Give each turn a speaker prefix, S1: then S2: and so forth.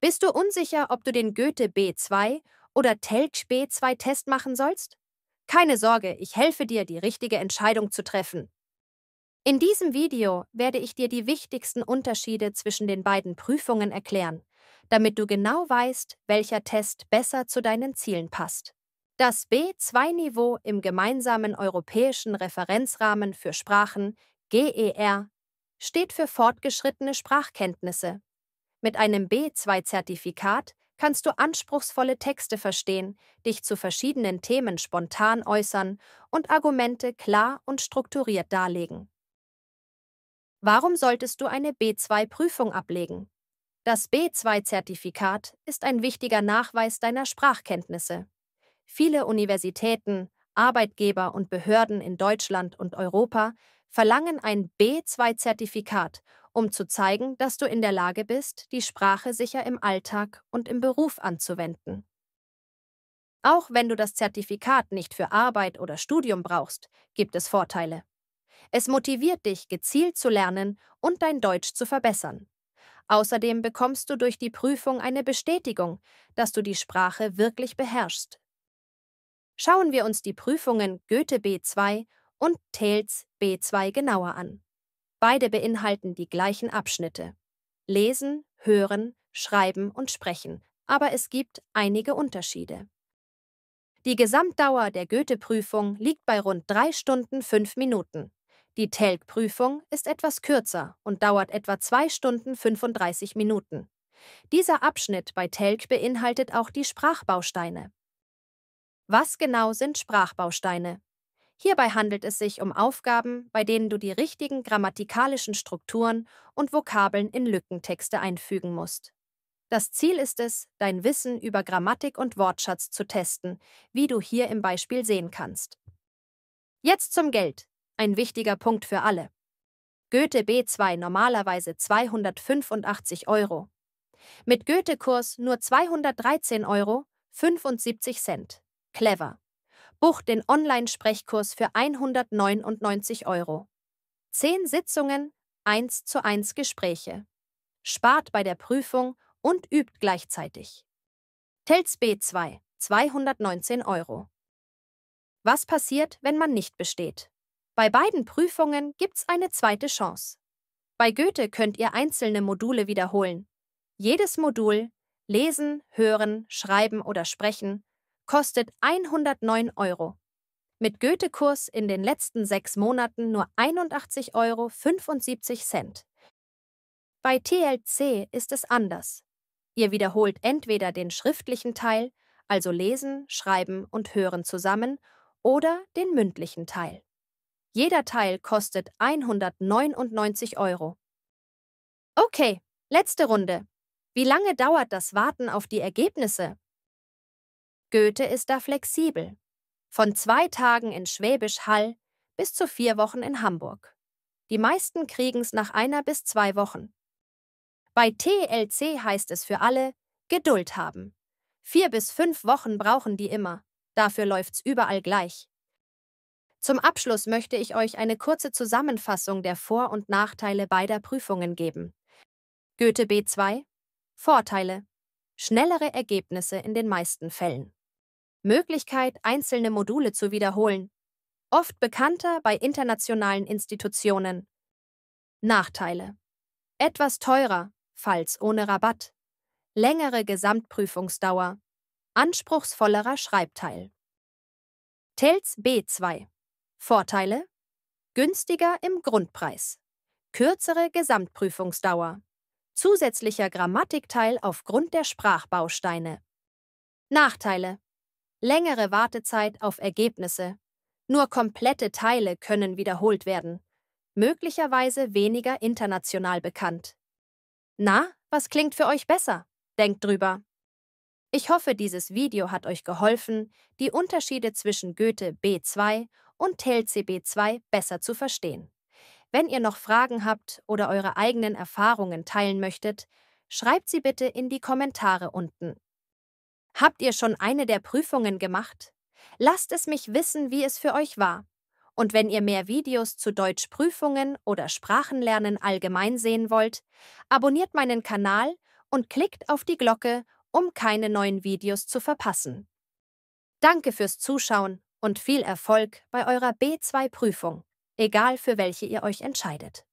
S1: Bist du unsicher, ob du den Goethe B2 oder Telch B2-Test machen sollst? Keine Sorge, ich helfe dir, die richtige Entscheidung zu treffen. In diesem Video werde ich dir die wichtigsten Unterschiede zwischen den beiden Prüfungen erklären, damit du genau weißt, welcher Test besser zu deinen Zielen passt. Das B2-Niveau im gemeinsamen europäischen Referenzrahmen für Sprachen, GER, steht für fortgeschrittene Sprachkenntnisse mit einem B2-Zertifikat kannst du anspruchsvolle Texte verstehen, dich zu verschiedenen Themen spontan äußern und Argumente klar und strukturiert darlegen. Warum solltest du eine B2-Prüfung ablegen? Das B2-Zertifikat ist ein wichtiger Nachweis deiner Sprachkenntnisse. Viele Universitäten, Arbeitgeber und Behörden in Deutschland und Europa verlangen ein B2-Zertifikat, um zu zeigen, dass du in der Lage bist, die Sprache sicher im Alltag und im Beruf anzuwenden. Auch wenn du das Zertifikat nicht für Arbeit oder Studium brauchst, gibt es Vorteile. Es motiviert dich, gezielt zu lernen und dein Deutsch zu verbessern. Außerdem bekommst du durch die Prüfung eine Bestätigung, dass du die Sprache wirklich beherrschst. Schauen wir uns die Prüfungen Goethe B2 und Tels B2 genauer an. Beide beinhalten die gleichen Abschnitte. Lesen, hören, schreiben und sprechen, aber es gibt einige Unterschiede. Die Gesamtdauer der Goethe-Prüfung liegt bei rund 3 Stunden 5 Minuten. Die Telg-Prüfung ist etwas kürzer und dauert etwa 2 Stunden 35 Minuten. Dieser Abschnitt bei Telg beinhaltet auch die Sprachbausteine. Was genau sind Sprachbausteine? Hierbei handelt es sich um Aufgaben, bei denen du die richtigen grammatikalischen Strukturen und Vokabeln in Lückentexte einfügen musst. Das Ziel ist es, dein Wissen über Grammatik und Wortschatz zu testen, wie du hier im Beispiel sehen kannst. Jetzt zum Geld, ein wichtiger Punkt für alle. Goethe B2 normalerweise 285 Euro. Mit Goethe-Kurs nur 213 Euro 75 Cent. Clever. Buch den Online-Sprechkurs für 199 Euro. 10 Sitzungen, 1 zu 1 Gespräche. Spart bei der Prüfung und übt gleichzeitig. TELS B2, 219 Euro. Was passiert, wenn man nicht besteht? Bei beiden Prüfungen gibt's eine zweite Chance. Bei Goethe könnt ihr einzelne Module wiederholen. Jedes Modul, lesen, hören, schreiben oder sprechen, kostet 109 Euro. Mit Goethe-Kurs in den letzten sechs Monaten nur 81,75 Euro. Bei TLC ist es anders. Ihr wiederholt entweder den schriftlichen Teil, also Lesen, Schreiben und Hören zusammen, oder den mündlichen Teil. Jeder Teil kostet 199 Euro. Okay, letzte Runde. Wie lange dauert das Warten auf die Ergebnisse? Goethe ist da flexibel. Von zwei Tagen in Schwäbisch Hall bis zu vier Wochen in Hamburg. Die meisten kriegen's nach einer bis zwei Wochen. Bei TLC heißt es für alle Geduld haben. Vier bis fünf Wochen brauchen die immer. Dafür läuft's überall gleich. Zum Abschluss möchte ich euch eine kurze Zusammenfassung der Vor- und Nachteile beider Prüfungen geben. Goethe B2 Vorteile Schnellere Ergebnisse in den meisten Fällen. Möglichkeit, einzelne Module zu wiederholen. Oft bekannter bei internationalen Institutionen. Nachteile. Etwas teurer, falls ohne Rabatt. Längere Gesamtprüfungsdauer. Anspruchsvollerer Schreibteil. TELS B2. Vorteile. Günstiger im Grundpreis. Kürzere Gesamtprüfungsdauer. Zusätzlicher Grammatikteil aufgrund der Sprachbausteine. Nachteile längere Wartezeit auf Ergebnisse. Nur komplette Teile können wiederholt werden, möglicherweise weniger international bekannt. Na, was klingt für euch besser? Denkt drüber. Ich hoffe, dieses Video hat euch geholfen, die Unterschiede zwischen Goethe B2 und TLC B2 besser zu verstehen. Wenn ihr noch Fragen habt oder eure eigenen Erfahrungen teilen möchtet, schreibt sie bitte in die Kommentare unten. Habt ihr schon eine der Prüfungen gemacht? Lasst es mich wissen, wie es für euch war. Und wenn ihr mehr Videos zu Deutschprüfungen oder Sprachenlernen allgemein sehen wollt, abonniert meinen Kanal und klickt auf die Glocke, um keine neuen Videos zu verpassen. Danke fürs Zuschauen und viel Erfolg bei eurer B2-Prüfung, egal für welche ihr euch entscheidet.